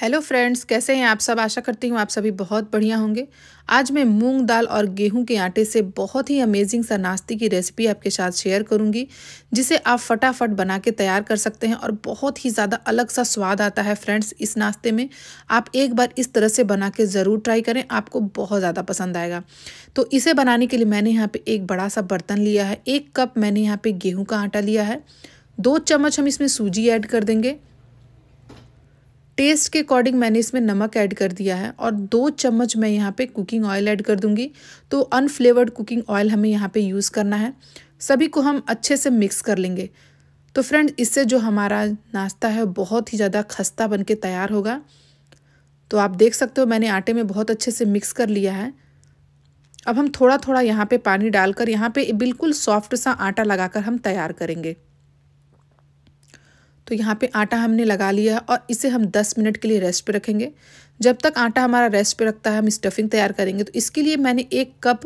hello friends कैसे हैं आप सब आशा करती हूँ आप सभी बहुत बढ़िया होंगे आज मैं मूंग दाल और गेहूं के आटे से बहुत ही अमेजिंग सा नाश्ते की रेसिपी आपके साथ शेयर करूंगी जिसे आप फटाफट बना के तैयार कर सकते हैं और बहुत ही ज़्यादा अलग सा स्वाद आता है फ्रेंड्स इस नाश्ते में आप एक बार इस तरह से बना के ज़रूर ट्राई करें आपको बहुत ज़्यादा पसंद आएगा तो इसे बनाने के लिए मैंने यहाँ पर एक बड़ा सा बर्तन लिया है एक कप मैंने यहाँ पर गेहूँ का आटा लिया है दो चम्मच हम इसमें सूजी ऐड कर देंगे टेस्ट के अकॉर्डिंग मैंने इसमें नमक ऐड कर दिया है और दो चम्मच मैं यहाँ पे कुकिंग ऑयल ऐड कर दूँगी तो अनफ्लेवर्ड कुकिंग ऑयल हमें यहाँ पे यूज़ करना है सभी को हम अच्छे से मिक्स कर लेंगे तो फ्रेंड इससे जो हमारा नाश्ता है बहुत ही ज़्यादा खस्ता बन के तैयार होगा तो आप देख सकते हो मैंने आटे में बहुत अच्छे से मिक्स कर लिया है अब हम थोड़ा थोड़ा यहाँ पे पानी डालकर यहाँ पे बिल्कुल सॉफ्ट सा आटा लगाकर हम तैयार करेंगे तो यहाँ पे आटा हमने लगा लिया है और इसे हम 10 मिनट के लिए रेस्ट पे रखेंगे जब तक आटा हमारा रेस्ट पे रखता है हम स्टफिंग तैयार करेंगे तो इसके लिए मैंने एक कप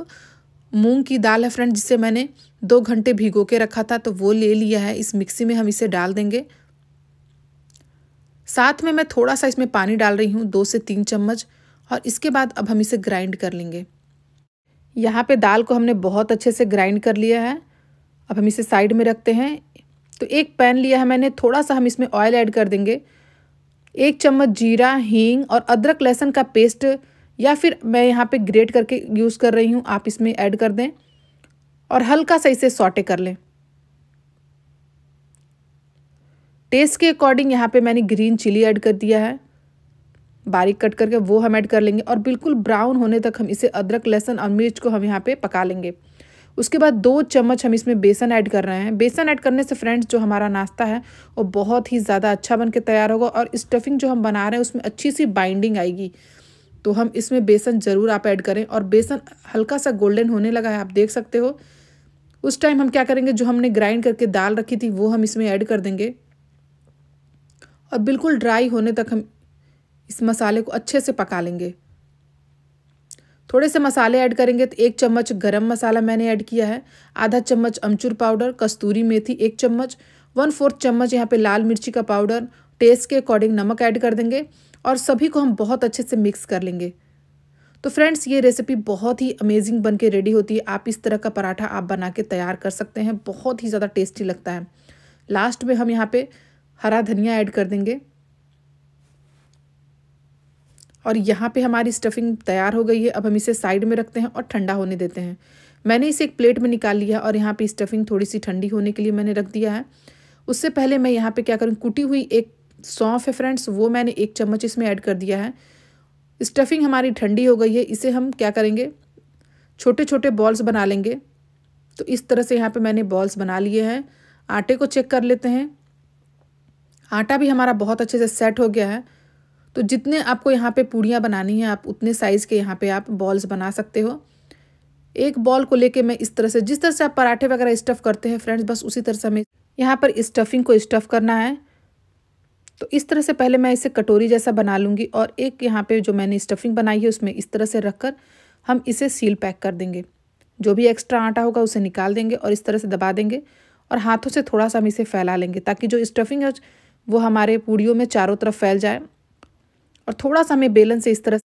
मूंग की दाल है फ्रेंड जिसे मैंने दो घंटे भिगो के रखा था तो वो ले लिया है इस मिक्सी में हम इसे डाल देंगे साथ में मैं थोड़ा सा इसमें पानी डाल रही हूँ दो से तीन चम्मच और इसके बाद अब हम इसे ग्राइंड कर लेंगे यहाँ पे दाल को हमने बहुत अच्छे से ग्राइंड कर लिया है अब हम इसे साइड में रखते हैं तो एक पैन लिया है मैंने थोड़ा सा हम इसमें ऑयल ऐड कर देंगे एक चम्मच जीरा हींग और अदरक लहसुन का पेस्ट या फिर मैं यहाँ पे ग्रेट करके यूज़ कर रही हूँ आप इसमें ऐड कर दें और हल्का सा इसे सॉटे कर लें टेस्ट के अकॉर्डिंग यहाँ पे मैंने ग्रीन चिली ऐड कर दिया है बारीक कट करके वो हम ऐड कर लेंगे और बिल्कुल ब्राउन होने तक हम इसे अदरक लहसुन और मिर्च को हम यहाँ पे पका लेंगे उसके बाद दो चम्मच हम इसमें बेसन ऐड कर रहे हैं बेसन ऐड करने से फ्रेंड्स जो हमारा नाश्ता है वो बहुत ही ज़्यादा अच्छा बन के तैयार होगा और स्टफिंग जो हम बना रहे हैं उसमें अच्छी सी बाइंडिंग आएगी तो हम इसमें बेसन ज़रूर आप ऐड करें और बेसन हल्का सा गोल्डन होने लगा है आप देख सकते हो उस टाइम हम क्या करेंगे जो हमने ग्राइंड करके दाल रखी थी वो हम इसमें ऐड कर देंगे और बिल्कुल ड्राई होने तक हम इस मसाले को अच्छे से पका लेंगे थोड़े से मसाले ऐड करेंगे तो एक चम्मच गरम मसाला मैंने ऐड किया है आधा चम्मच अमचूर पाउडर कस्तूरी मेथी एक चम्मच वन फोर्थ चम्मच यहाँ पे लाल मिर्ची का पाउडर टेस्ट के अकॉर्डिंग नमक ऐड कर देंगे और सभी को हम बहुत अच्छे से मिक्स कर लेंगे तो फ्रेंड्स ये रेसिपी बहुत ही अमेजिंग बन के रेडी होती है आप इस तरह का पराठा आप बना के तैयार कर सकते हैं बहुत ही ज़्यादा टेस्टी लगता है लास्ट में हम यहाँ पर हरा धनिया ऐड कर देंगे और यहाँ पे हमारी स्टफिंग तैयार हो गई है अब हम इसे साइड में रखते हैं और ठंडा होने देते हैं मैंने इसे एक प्लेट में निकाल लिया और यहाँ पे स्टफिंग थोड़ी सी ठंडी होने के लिए मैंने रख दिया है उससे पहले मैं यहाँ पे क्या करूँ कुटी हुई एक सौंफ है फ्रेंड्स वो मैंने एक चम्मच इसमें ऐड कर दिया है स्टफिंग हमारी ठंडी हो गई है इसे हम क्या करेंगे छोटे छोटे बॉल्स बना लेंगे तो इस तरह से यहाँ पर मैंने बॉल्स बना लिए हैं आटे को चेक कर लेते हैं आटा भी हमारा बहुत अच्छे से सेट हो गया है तो जितने आपको यहाँ पे पूड़ियाँ बनानी हैं आप उतने साइज़ के यहाँ पे आप बॉल्स बना सकते हो एक बॉल को लेके मैं इस तरह से जिस तरह से आप पराठे वगैरह स्टफ़ करते हैं फ्रेंड्स बस उसी तरह से हमें यहाँ पर स्टफिंग को स्टफ़ करना है तो इस तरह से पहले मैं इसे कटोरी जैसा बना लूँगी और एक यहाँ पर जो मैंने स्टफिंग बनाई है उसमें इस तरह से कर हम इसे सील पैक कर देंगे जो भी एक्स्ट्रा आटा होगा उसे निकाल देंगे और इस तरह से दबा देंगे और हाथों से थोड़ा सा हम इसे फैला लेंगे ताकि जो स्टफिंग है वो हमारे पूड़ियों में चारों तरफ फैल जाए और थोड़ा सा हमें बेलन से इस तरह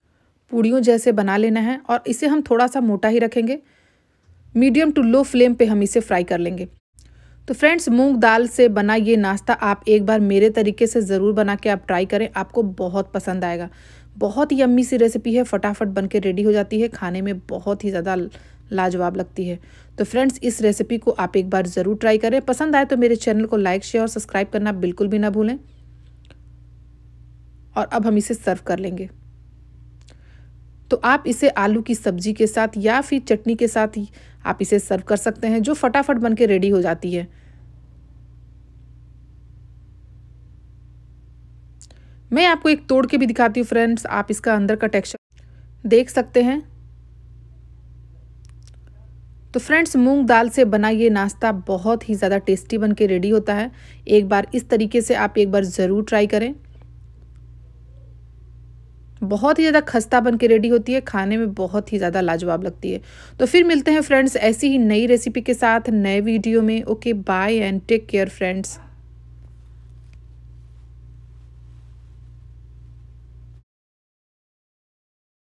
पूड़ियों जैसे बना लेना है और इसे हम थोड़ा सा मोटा ही रखेंगे मीडियम टू लो फ्लेम पे हम इसे फ्राई कर लेंगे तो फ्रेंड्स मूंग दाल से बना ये नाश्ता आप एक बार मेरे तरीके से ज़रूर बना के आप ट्राई करें आपको बहुत पसंद आएगा बहुत ही अम्मी सी रेसिपी है फटाफट बन के रेडी हो जाती है खाने में बहुत ही ज़्यादा लाजवाब लगती है तो फ्रेंड्स इस रेसिपी को आप एक बार ज़रूर ट्राई करें पसंद आए तो मेरे चैनल को लाइक शेयर और सब्सक्राइब करना बिल्कुल भी ना भूलें और अब हम इसे सर्व कर लेंगे तो आप इसे आलू की सब्जी के साथ या फिर चटनी के साथ ही आप इसे सर्व कर सकते हैं जो फटाफट बन के रेडी हो जाती है मैं आपको एक तोड़ के भी दिखाती हूँ फ्रेंड्स आप इसका अंदर का टेक्सचर देख सकते हैं तो फ्रेंड्स मूंग दाल से बना ये नाश्ता बहुत ही ज़्यादा टेस्टी बन के रेडी होता है एक बार इस तरीके से आप एक बार ज़रूर ट्राई करें बहुत ही ज़्यादा खस्ता बन के रेडी होती है खाने में बहुत ही ज़्यादा लाजवाब लगती है तो फिर मिलते हैं फ्रेंड्स ऐसी ही नई रेसिपी के साथ नए वीडियो में okay bye and take care friends